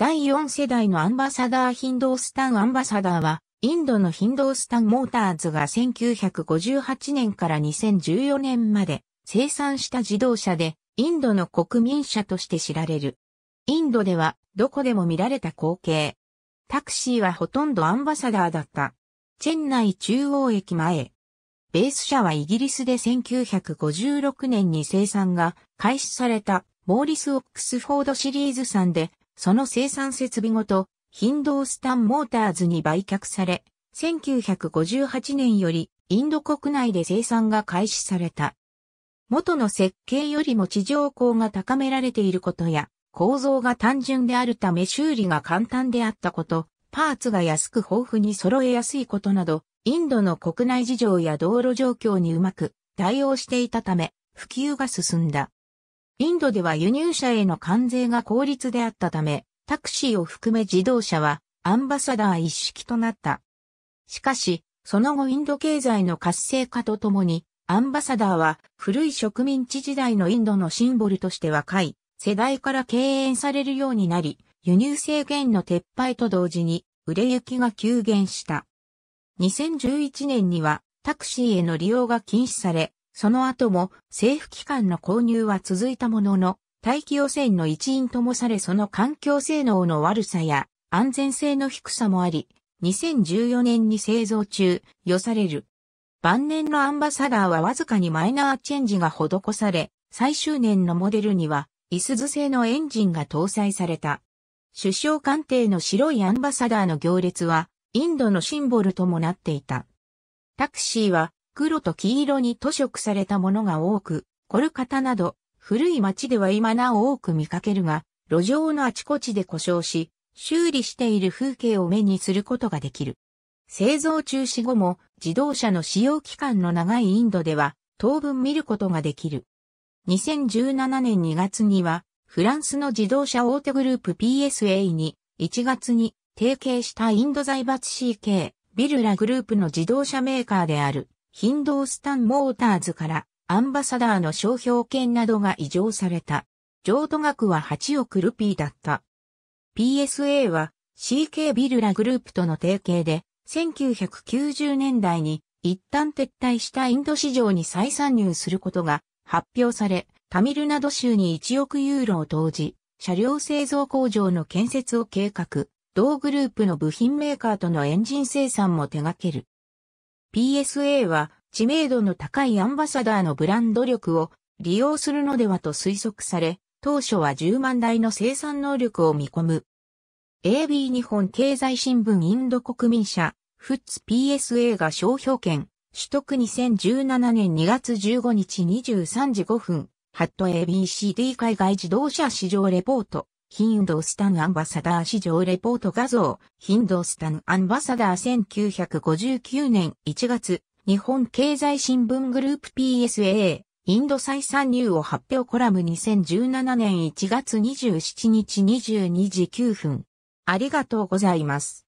第4世代のアンバサダーヒンドースタンアンバサダーは、インドのヒンドースタンモーターズが1958年から2014年まで生産した自動車で、インドの国民車として知られる。インドでは、どこでも見られた光景。タクシーはほとんどアンバサダーだった。チェン内中央駅前。ベース車はイギリスで1956年に生産が開始されたモーリス・オックスフォードシリーズ産でその生産設備ごと、ヒンドースタンモーターズに売却され、1958年よりインド国内で生産が開始された。元の設計よりも地上高が高められていることや、構造が単純であるため修理が簡単であったこと、パーツが安く豊富に揃えやすいことなど、インドの国内事情や道路状況にうまく対応していたため、普及が進んだ。インドでは輸入車への関税が効率であったため、タクシーを含め自動車はアンバサダー一式となった。しかし、その後インド経済の活性化とともに、アンバサダーは古い植民地時代のインドのシンボルとして若い世代から敬遠されるようになり、輸入制限の撤廃と同時に売れ行きが急減した。2011年にはタクシーへの利用が禁止され、その後も政府機関の購入は続いたものの、大気汚染の一因ともされその環境性能の悪さや安全性の低さもあり、2014年に製造中、良される。晩年のアンバサダーはわずかにマイナーチェンジが施され、最終年のモデルには、イスズ製のエンジンが搭載された。首相官邸の白いアンバサダーの行列は、インドのシンボルともなっていた。タクシーは、黒と黄色に塗色されたものが多く、コルカタなど古い町では今なお多く見かけるが、路上のあちこちで故障し、修理している風景を目にすることができる。製造中止後も自動車の使用期間の長いインドでは当分見ることができる。2017年2月にはフランスの自動車大手グループ PSA に1月に提携したインド財閥 CK ビルラグループの自動車メーカーであるヒンドースタンモーターズからアンバサダーの商標権などが移譲された。譲渡額は8億ルピーだった。PSA は CK ビルラグループとの提携で1990年代に一旦撤退したインド市場に再参入することが発表され、タミルナド州に1億ユーロを投じ、車両製造工場の建設を計画、同グループの部品メーカーとのエンジン生産も手掛ける。PSA は知名度の高いアンバサダーのブランド力を利用するのではと推測され、当初は10万台の生産能力を見込む。AB 日本経済新聞インド国民社、フッツ PSA が商標権、取得2017年2月15日23時5分、ハット ABCD 海外自動車市場レポート、ヒンドスタンアンバサダー市場レポート画像、ヒンドスタンアンバサダー1959年1月、日本経済新聞グループ PSAA、インド再参入を発表コラム2017年1月27日22時9分。ありがとうございます。